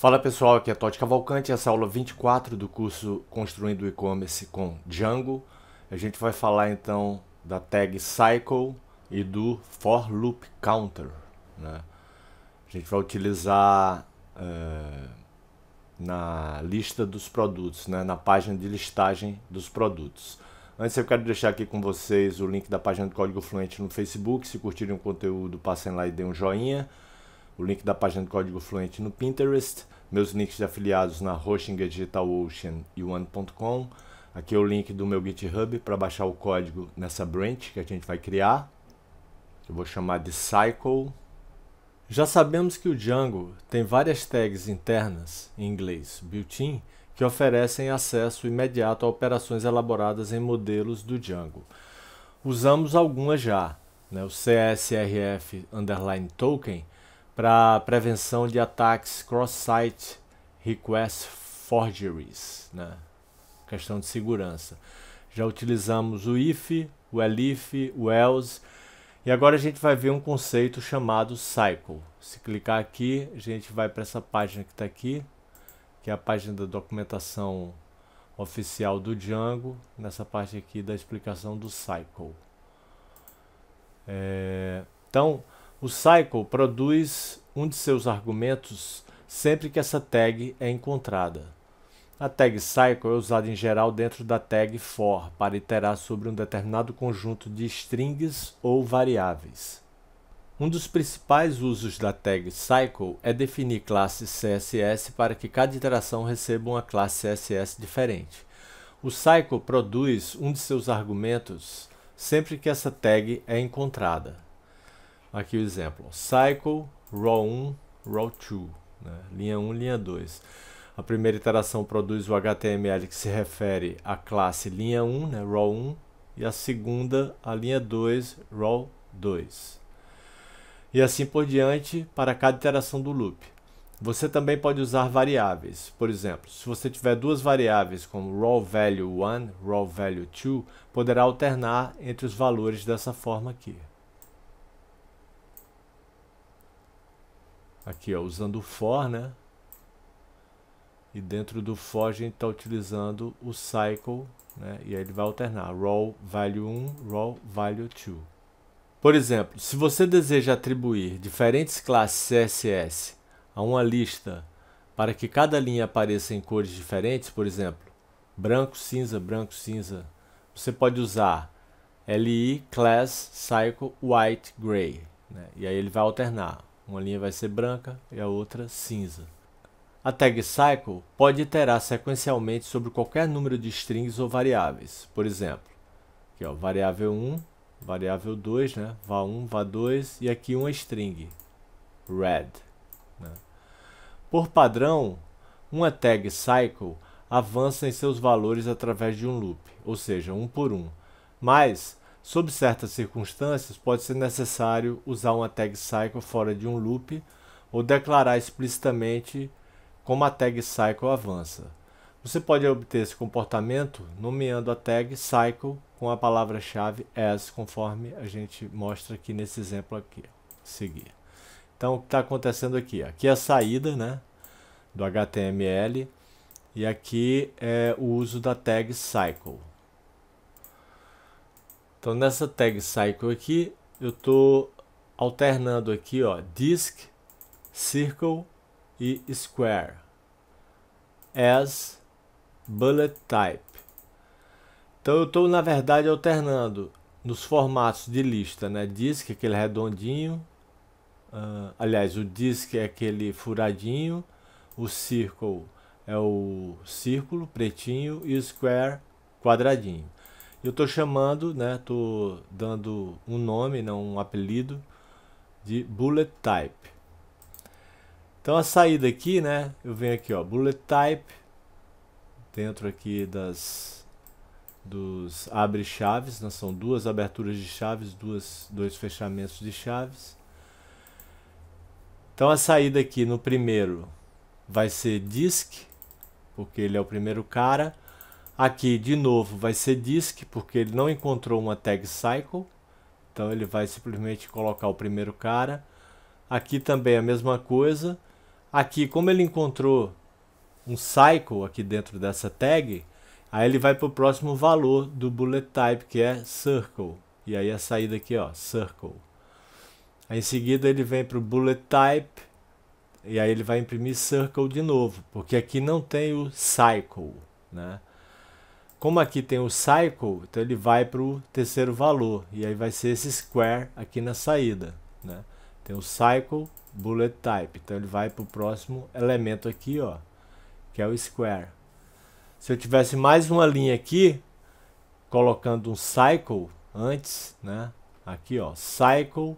Fala pessoal, aqui é Todd Cavalcante, essa é aula 24 do curso Construindo E-Commerce com Django. A gente vai falar então da tag Cycle e do For Loop Counter. Né? A gente vai utilizar eh, na lista dos produtos, né? na página de listagem dos produtos. Antes eu quero deixar aqui com vocês o link da página do Código Fluente no Facebook. Se curtirem o conteúdo, passem lá e deem um joinha o link da página de código fluente no Pinterest, meus links de afiliados na digital ocean e One.com. Aqui é o link do meu GitHub para baixar o código nessa branch que a gente vai criar. Eu vou chamar de cycle. Já sabemos que o Django tem várias tags internas, em inglês built-in, que oferecem acesso imediato a operações elaboradas em modelos do Django. Usamos algumas já, né? o CSRF underline token, para prevenção de ataques cross-site request forgeries, né? questão de segurança. Já utilizamos o if, o elif, o else, e agora a gente vai ver um conceito chamado cycle. Se clicar aqui, a gente vai para essa página que está aqui, que é a página da documentação oficial do Django, nessa parte aqui da explicação do cycle. É... Então, o Cycle produz um de seus argumentos sempre que essa tag é encontrada. A tag cycle é usada em geral dentro da tag for para iterar sobre um determinado conjunto de strings ou variáveis. Um dos principais usos da tag cycle é definir classes CSS para que cada iteração receba uma classe CSS diferente. O cycle produz um de seus argumentos sempre que essa tag é encontrada. Aqui o exemplo, cycle row 1, row 2, né? linha 1, linha 2. A primeira iteração produz o HTML que se refere à classe linha 1, né? row 1, e a segunda a linha 2, row 2. E assim por diante para cada iteração do loop. Você também pode usar variáveis. Por exemplo, se você tiver duas variáveis como raw value 1, raw value 2, poderá alternar entre os valores dessa forma aqui. aqui ó, usando o for, né? E dentro do for a gente está utilizando o cycle, né? E aí ele vai alternar roll value 1, roll value 2. Por exemplo, se você deseja atribuir diferentes classes CSS a uma lista para que cada linha apareça em cores diferentes, por exemplo, branco, cinza, branco, cinza, você pode usar li class cycle white gray, né? E aí ele vai alternar uma linha vai ser branca e a outra cinza. A tag cycle pode iterar sequencialmente sobre qualquer número de strings ou variáveis. Por exemplo, aqui, ó, variável 1, variável 2, né? var1, vá 2 e aqui uma string, red. Né? Por padrão, uma tag cycle avança em seus valores através de um loop, ou seja, um por um. Mas Sob certas circunstâncias, pode ser necessário usar uma tag cycle fora de um loop ou declarar explicitamente como a tag cycle avança. Você pode obter esse comportamento nomeando a tag cycle com a palavra-chave as, conforme a gente mostra aqui nesse exemplo aqui. Seguir. Então, o que está acontecendo aqui? Aqui é a saída né, do HTML e aqui é o uso da tag cycle. Então nessa tag cycle aqui, eu estou alternando aqui, ó, disk, circle e square as bullet type. Então eu estou na verdade alternando nos formatos de lista, né? Disk aquele redondinho, uh, aliás o disk é aquele furadinho, o circle é o círculo pretinho e o square quadradinho. Eu tô chamando, né? Tô dando um nome, não né, um apelido de bullet type. Então a saída aqui, né? Eu venho aqui, ó, bullet type dentro aqui das dos abre chaves, né, são duas aberturas de chaves, duas dois fechamentos de chaves. Então a saída aqui no primeiro vai ser disk, porque ele é o primeiro cara. Aqui de novo vai ser disk, porque ele não encontrou uma tag cycle. Então ele vai simplesmente colocar o primeiro cara. Aqui também a mesma coisa. Aqui como ele encontrou um cycle aqui dentro dessa tag, aí ele vai para o próximo valor do bullet type que é circle. E aí a saída aqui ó, circle. Aí em seguida ele vem para o bullet type e aí ele vai imprimir circle de novo, porque aqui não tem o cycle, né? Como aqui tem o cycle, então ele vai para o terceiro valor. E aí vai ser esse square aqui na saída. Né? Tem o cycle bullet type. Então ele vai para o próximo elemento aqui, ó, que é o square. Se eu tivesse mais uma linha aqui, colocando um cycle antes, né? Aqui, ó, cycle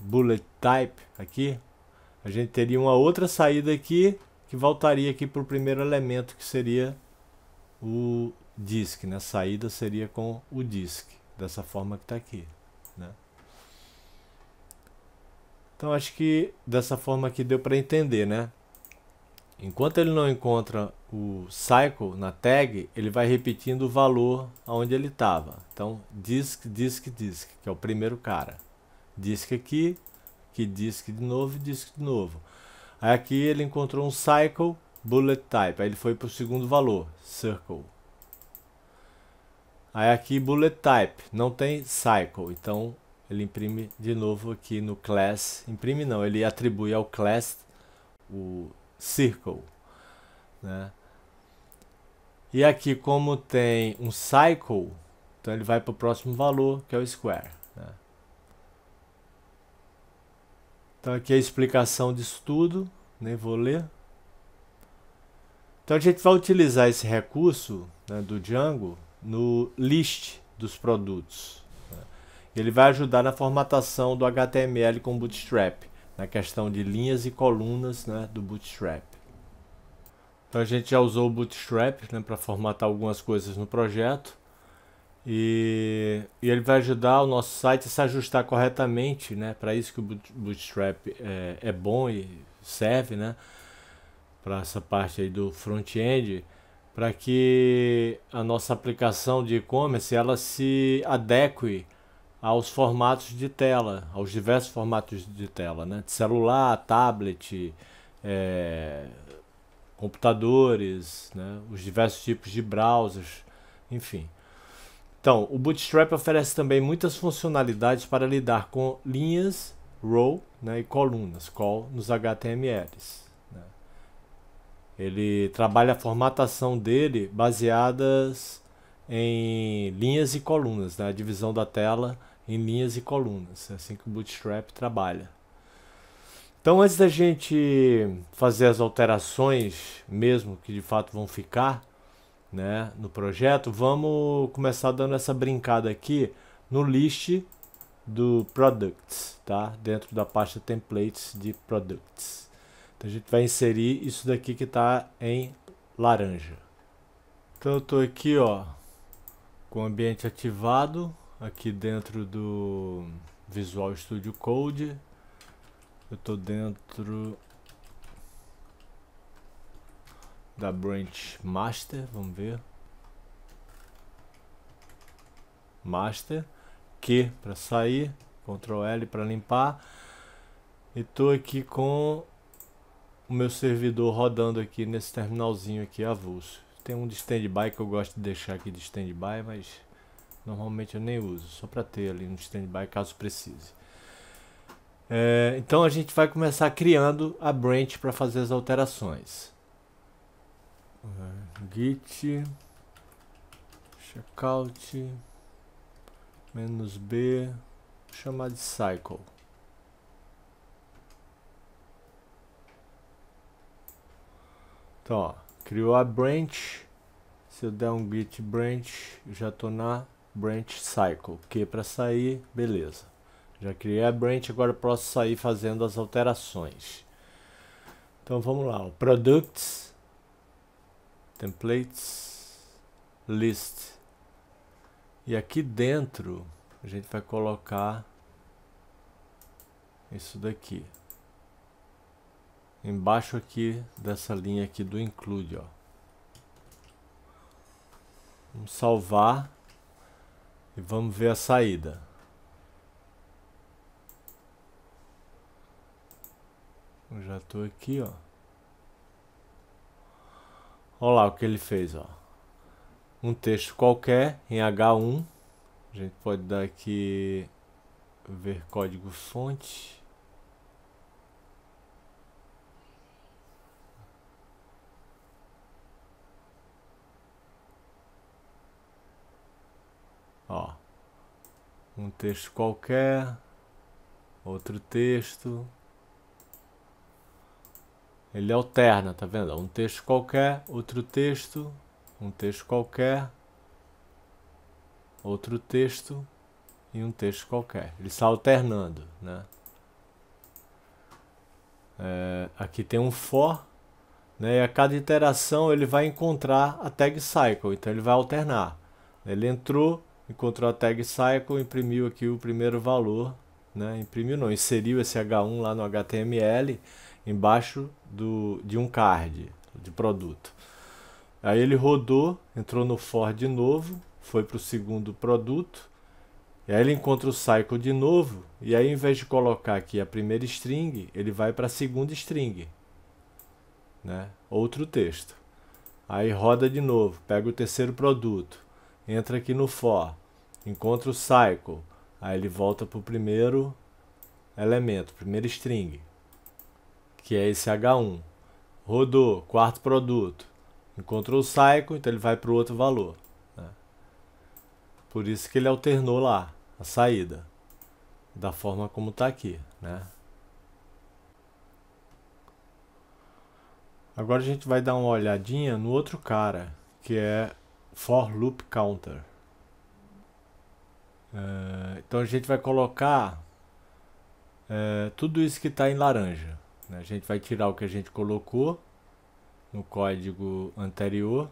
bullet type aqui, a gente teria uma outra saída aqui que voltaria aqui para o primeiro elemento que seria o disk, né? Saída seria com o disk, dessa forma que está aqui, né? Então acho que dessa forma aqui deu para entender, né? Enquanto ele não encontra o cycle na tag, ele vai repetindo o valor aonde ele estava. Então disk, disk, disk, que é o primeiro cara. Disk aqui, que disk de novo, disk de novo. Aí aqui ele encontrou um cycle bullet type, aí ele foi para o segundo valor, circle. Aí aqui bullet type, não tem cycle, então ele imprime de novo aqui no class, imprime não, ele atribui ao class o circle, né? E aqui como tem um cycle, então ele vai para o próximo valor, que é o square. Né? Então aqui é a explicação disso tudo, nem vou ler. Então a gente vai utilizar esse recurso né, do Django no list dos produtos. Né? Ele vai ajudar na formatação do HTML com Bootstrap, na questão de linhas e colunas né, do Bootstrap. Então a gente já usou o Bootstrap né, para formatar algumas coisas no projeto. E, e, ele vai ajudar o nosso site a se ajustar corretamente, né? Para isso que o Bootstrap é, é bom e serve, né? Para essa parte aí do front-end para que a nossa aplicação de e-commerce ela se adeque aos formatos de tela, aos diversos formatos de tela, né? De celular, tablet, é, computadores, né? os diversos tipos de browsers, enfim. Então, o Bootstrap oferece também muitas funcionalidades para lidar com linhas, row né? e colunas, call nos HTMLs. Ele trabalha a formatação dele baseadas em linhas e colunas, né? a divisão da tela em linhas e colunas, é assim que o Bootstrap trabalha. Então, antes da gente fazer as alterações mesmo que de fato vão ficar né, no projeto, vamos começar dando essa brincada aqui no list do products, tá? Dentro da pasta templates de products. Então a gente vai inserir isso daqui que está em laranja. Então eu estou aqui ó, com o ambiente ativado, aqui dentro do Visual Studio Code. Eu estou dentro da branch master, vamos ver. Master, Q para sair, Ctrl L para limpar. E estou aqui com o meu servidor rodando aqui nesse terminalzinho aqui avulso. Tem um de standby que eu gosto de deixar aqui de standby, mas normalmente eu nem uso, só para ter ali no um standby caso precise. É, então a gente vai começar criando a branch para fazer as alterações. É, git checkout menos b chamar de cycle Então, ó, criou a branch. Se eu der um git branch, já estou na branch cycle, que para sair, beleza. Já criei a branch, agora posso sair fazendo as alterações. Então vamos lá, ó, products, templates, list. E aqui dentro a gente vai colocar isso daqui embaixo aqui dessa linha aqui do include ó vamos salvar e vamos ver a saída Eu já estou aqui ó olha lá o que ele fez ó um texto qualquer em H1 a gente pode dar aqui ver código fonte um texto qualquer, outro texto. Ele alterna, tá vendo? Um texto qualquer, outro texto, um texto qualquer, outro texto e um texto qualquer. Ele está alternando, né? É, aqui tem um for, né? E a cada iteração ele vai encontrar a tag cycle, então ele vai alternar. Ele entrou, encontrou a tag cycle, imprimiu aqui o primeiro valor, né? imprimiu não, inseriu esse H1 lá no HTML embaixo do, de um card de produto. Aí ele rodou, entrou no for de novo, foi para o segundo produto, e aí ele encontra o cycle de novo, e aí em vez de colocar aqui a primeira string, ele vai para a segunda string, né? outro texto. Aí roda de novo, pega o terceiro produto, entra aqui no for, encontra o cycle, aí ele volta para o primeiro elemento, primeiro string, que é esse H1. Rodou, quarto produto, encontrou o cycle, então ele vai para o outro valor. Né? Por isso que ele alternou lá a saída, da forma como está aqui. Né? Agora a gente vai dar uma olhadinha no outro cara, que é for loop counter. Uh, então a gente vai colocar uh, tudo isso que está em laranja. Né? A gente vai tirar o que a gente colocou no código anterior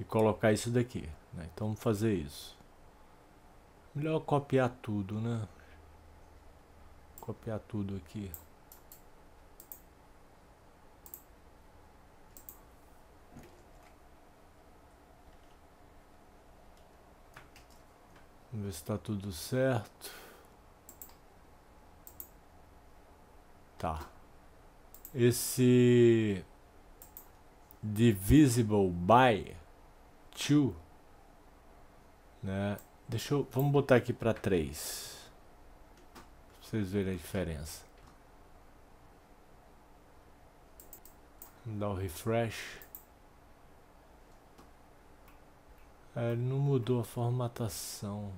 e colocar isso daqui. Né? Então vamos fazer isso. Melhor copiar tudo, né? Copiar tudo aqui. Vamos ver se está tudo certo. Tá. Esse divisible by 2, né? Deixa eu, vamos botar aqui para 3. Pra vocês verem a diferença. Vamos dar o um refresh. ele é, não mudou a formatação.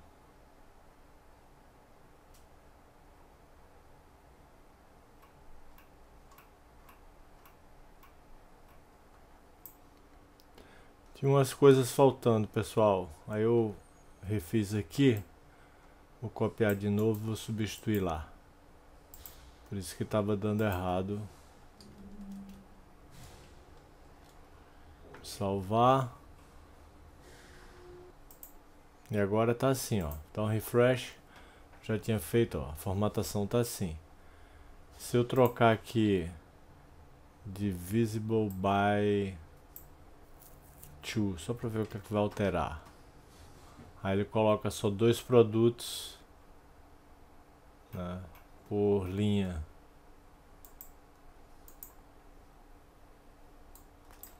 Tinha umas coisas faltando, pessoal. Aí eu refiz aqui. Vou copiar de novo, vou substituir lá. Por isso que estava dando errado. Salvar. E agora tá assim, ó. Então refresh, já tinha feito, ó. A formatação tá assim. Se eu trocar aqui visible by 2, só para ver o que, é que vai alterar. Aí ele coloca só dois produtos né, por linha.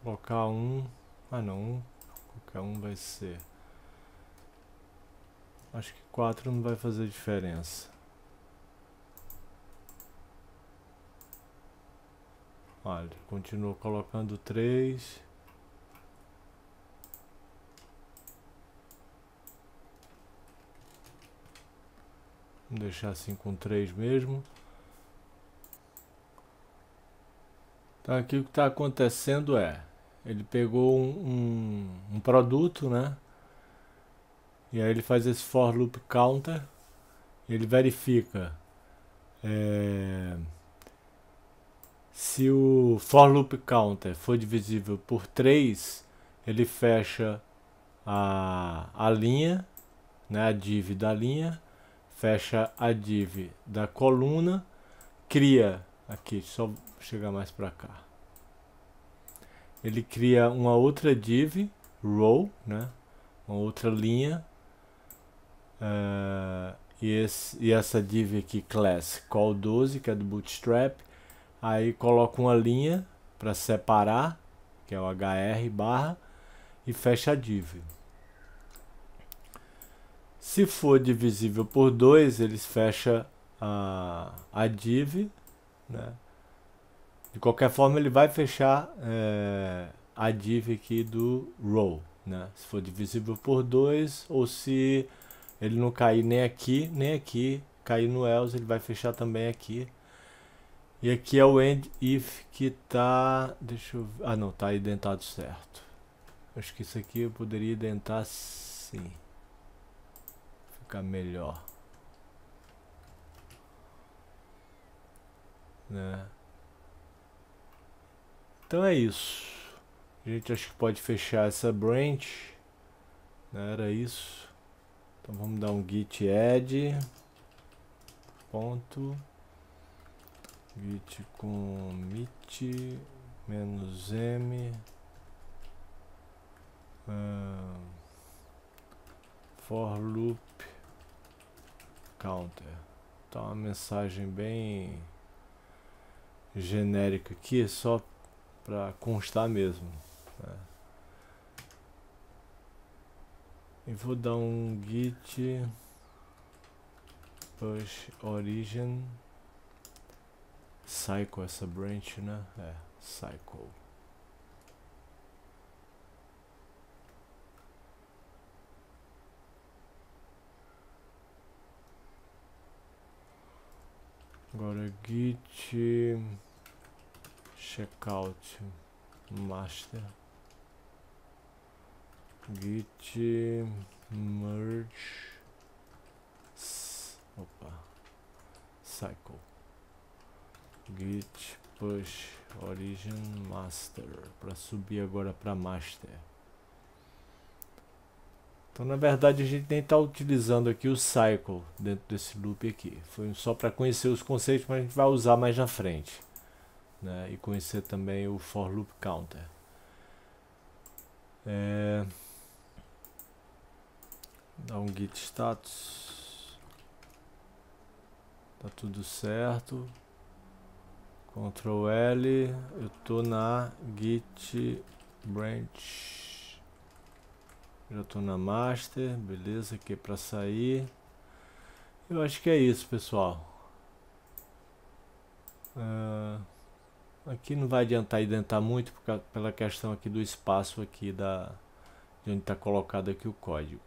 colocar um, ah não, qualquer um vai ser Acho que 4 não vai fazer diferença. Olha, continuo colocando 3. Vou deixar assim com 3 mesmo. Então aqui o que está acontecendo é, ele pegou um, um, um produto, né? E aí ele faz esse for loop counter, ele verifica é, se o for loop counter for divisível por 3, ele fecha a, a linha, né, a div da linha, fecha a div da coluna, cria, aqui, só chegar mais para cá, ele cria uma outra div, row, né, uma outra linha, ah, e, esse, e essa div aqui, class call 12, que é do Bootstrap. Aí coloco uma linha para separar, que é o hr barra, e fecha a div. Se for divisível por 2, eles fecha a, a div, né? De qualquer forma, ele vai fechar é, a div aqui do row, né? Se for divisível por 2 ou se ele não cai nem aqui, nem aqui. Cai no else, ele vai fechar também aqui. E aqui é o end if que tá... Deixa eu... Ah, não, tá identado certo. Acho que isso aqui eu poderia indentar sim. Ficar melhor. Né? Então é isso. A gente acho que pode fechar essa branch. Né? Era isso. Então vamos dar um git add ponto git commit menos m uh, for loop counter. tá uma mensagem bem genérica aqui só para constar mesmo. Né? e vou dar um git push origin cycle essa branch né é cycle agora git checkout master git merge opa cycle git push origin master para subir agora para master então na verdade a gente nem está utilizando aqui o cycle dentro desse loop aqui foi só para conhecer os conceitos mas a gente vai usar mais na frente né? e conhecer também o for loop counter é... Dá um git status. Tá tudo certo. Ctrl L, eu tô na git branch. Já tô na master, beleza, aqui é para sair. Eu acho que é isso, pessoal. Uh, aqui não vai adiantar identar muito por, pela questão aqui do espaço aqui da de onde está colocado aqui o código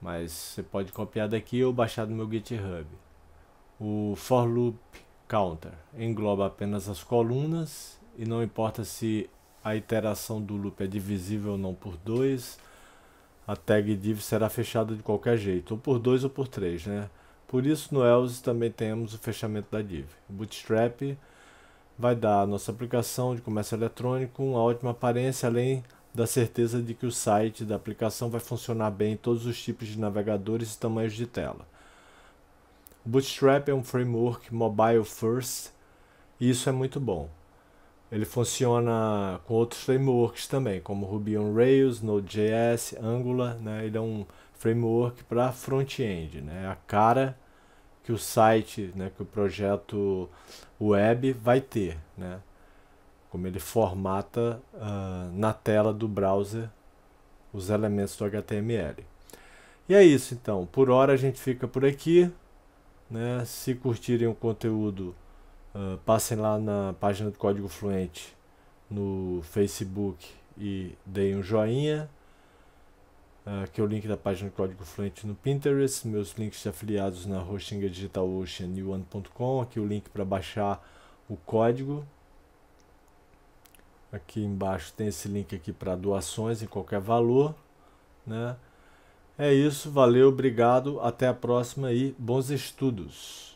mas você pode copiar daqui ou baixar do meu GitHub. O for loop counter engloba apenas as colunas e não importa se a iteração do loop é divisível ou não por 2, a tag div será fechada de qualquer jeito, ou por 2 ou por 3, né? Por isso no else também temos o fechamento da div. Bootstrap vai dar à nossa aplicação de comércio eletrônico uma ótima aparência, além da certeza de que o site da aplicação vai funcionar bem em todos os tipos de navegadores e tamanhos de tela. Bootstrap é um framework mobile first e isso é muito bom. Ele funciona com outros frameworks também, como Ruby on Rails, Node.js, Angular. Né? Ele é um framework para front-end, né? É a cara que o site, né, que o projeto web vai ter. Né? como ele formata uh, na tela do browser os elementos do HTML. E é isso então, por hora a gente fica por aqui. Né? Se curtirem o conteúdo, uh, passem lá na página do Código Fluente no Facebook e deem um joinha. Uh, que é o link da página do Código Fluente no Pinterest, meus links de afiliados na hosting digital ocean aqui o link para baixar o código aqui embaixo tem esse link aqui para doações em qualquer valor, né? É isso, valeu, obrigado, até a próxima e bons estudos.